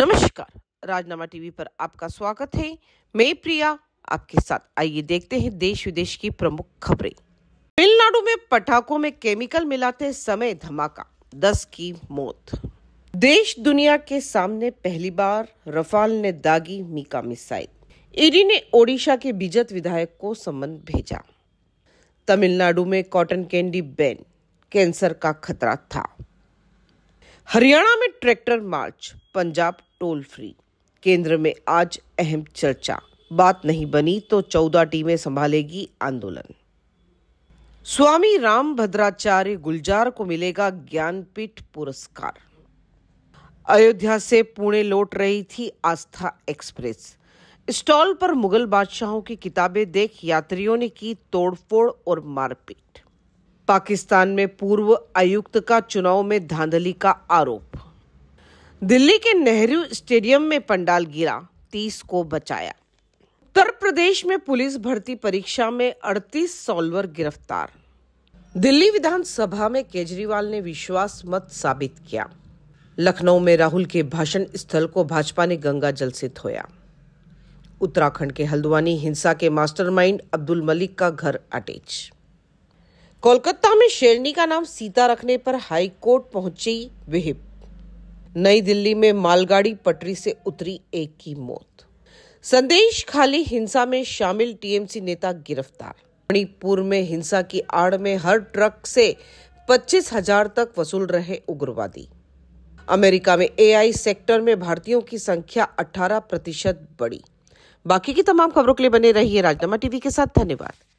नमस्कार राजनामा टीवी पर आपका स्वागत है मैं प्रिया आपके साथ आइए देखते हैं देश विदेश की प्रमुख खबरें तमिलनाडु में पटाखों में केमिकल मिलाते समय धमाका दस की मौत देश दुनिया के सामने पहली बार रफाल ने दागी मीका मिसाइल ईडी ने ओडिशा के बीजत विधायक को समन भेजा तमिलनाडु में कॉटन कैंडी बैन कैंसर का खतरा था हरियाणा में tractor march Punjab toll free केंद्र में आज अहम चर्चा बात नहीं बनी तो चौदह टीमें संभालेगी आंदोलन स्वामी राम भद्राचार्य गुलजार को मिलेगा ज्ञानपीठ पुरस्कार अयोध्या से पुणे लौट रही थी आस्था एक्सप्रेस स्टॉल पर मुगल बादशाहों की किताबें देख यात्रियों ने की तोड़फोड़ और मारपीट पाकिस्तान में पूर्व आयुक्त का चुनाव में धांधली का आरोप दिल्ली के नेहरू स्टेडियम में पंडाल गिरा तीस को बचाया उत्तर प्रदेश में पुलिस भर्ती परीक्षा में 38 सॉल्वर गिरफ्तार दिल्ली विधानसभा में केजरीवाल ने विश्वास मत साबित किया लखनऊ में राहुल के भाषण स्थल को भाजपा ने गंगा जल से धोया उत्तराखंड के हल्द्वानी हिंसा के मास्टरमाइंड अब्दुल मलिक का घर अटैच कोलकाता में शेरनी का नाम सीता रखने पर हाईकोर्ट पहुंची विहिप नई दिल्ली में मालगाड़ी पटरी से उतरी एक की मौत संदेश खाली हिंसा में शामिल टीएमसी नेता गिरफ्तार मणिपुर में हिंसा की आड़ में हर ट्रक से पच्चीस हजार तक वसूल रहे उग्रवादी अमेरिका में एआई सेक्टर में भारतीयों की संख्या 18 प्रतिशत बढ़ी बाकी की तमाम खबरों के लिए बने रहिए राजनामा टीवी के साथ धन्यवाद